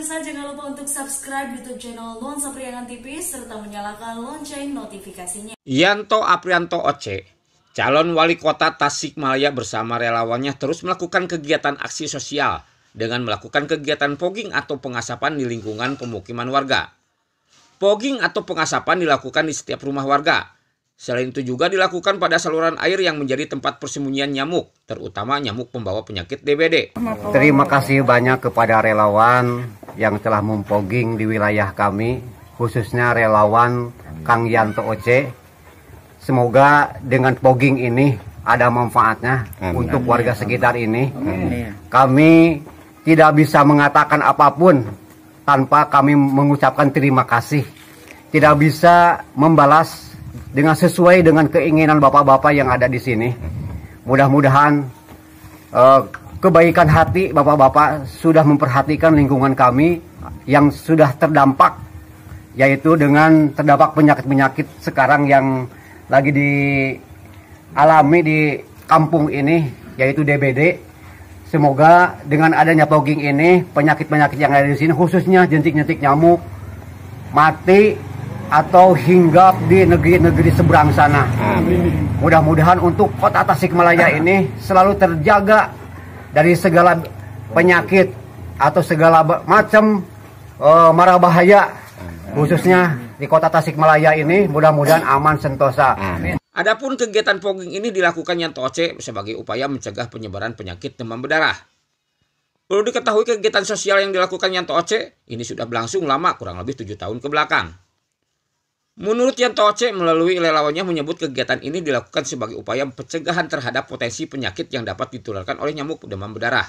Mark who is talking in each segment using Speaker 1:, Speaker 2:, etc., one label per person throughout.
Speaker 1: pemirsa jangan lupa untuk subscribe YouTube channel Nuansa Priangan TV serta menyalakan lonceng notifikasinya. Yanto Aprianto Oce, calon wali kota Tasikmalaya bersama relawannya terus melakukan kegiatan aksi sosial dengan melakukan kegiatan fogging atau pengasapan di lingkungan pemukiman warga. Fogging atau pengasapan dilakukan di setiap rumah warga. Selain itu juga dilakukan pada saluran air yang menjadi tempat persembunyian nyamuk, terutama nyamuk pembawa penyakit DBD. Terima
Speaker 2: kasih banyak kepada relawan yang telah mempogging di wilayah kami, khususnya relawan Kang Yanto Oce. Semoga dengan pogging ini ada manfaatnya Amin. untuk warga sekitar ini. Amin. Kami tidak bisa mengatakan apapun tanpa kami mengucapkan terima kasih. Tidak bisa membalas dengan sesuai dengan keinginan bapak-bapak yang ada di sini. Mudah-mudahan uh, kebaikan hati bapak-bapak sudah memperhatikan lingkungan kami yang sudah terdampak yaitu dengan terdampak penyakit-penyakit sekarang yang lagi dialami di kampung ini yaitu DBD. Semoga dengan adanya fogging ini penyakit-penyakit yang ada di sini khususnya jentik-jentik nyamuk mati atau hinggap di negeri-negeri seberang sana. Mudah-mudahan untuk kota Tasikmalaya ini selalu terjaga dari segala penyakit atau segala macam uh, mara bahaya khususnya di kota Tasikmalaya ini mudah-mudahan aman sentosa.
Speaker 1: Adapun kegiatan fogging ini dilakukannya Toce sebagai upaya mencegah penyebaran penyakit demam berdarah. Perlu diketahui kegiatan sosial yang dilakukan Yanto Oce ini sudah berlangsung lama, kurang lebih tujuh tahun ke belakang. Menurut yang Toce melalui lelawannya menyebut kegiatan ini dilakukan sebagai upaya pencegahan terhadap potensi penyakit yang dapat ditularkan oleh nyamuk demam berdarah.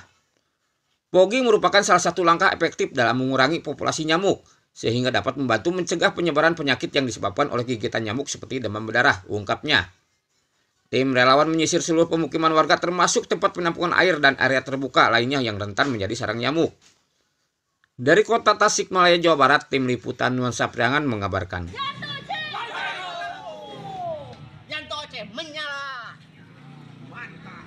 Speaker 1: Fogging merupakan salah satu langkah efektif dalam mengurangi populasi nyamuk sehingga dapat membantu mencegah penyebaran penyakit yang disebabkan oleh gigitan nyamuk seperti demam berdarah, ungkapnya. Tim relawan menyisir seluruh pemukiman warga termasuk tempat penampungan air dan area terbuka lainnya yang rentan menjadi sarang nyamuk. Dari kota Tasikmalaya, Jawa Barat, tim liputan Nuansa Priangan mengabarkan.
Speaker 2: menyala. Mantap.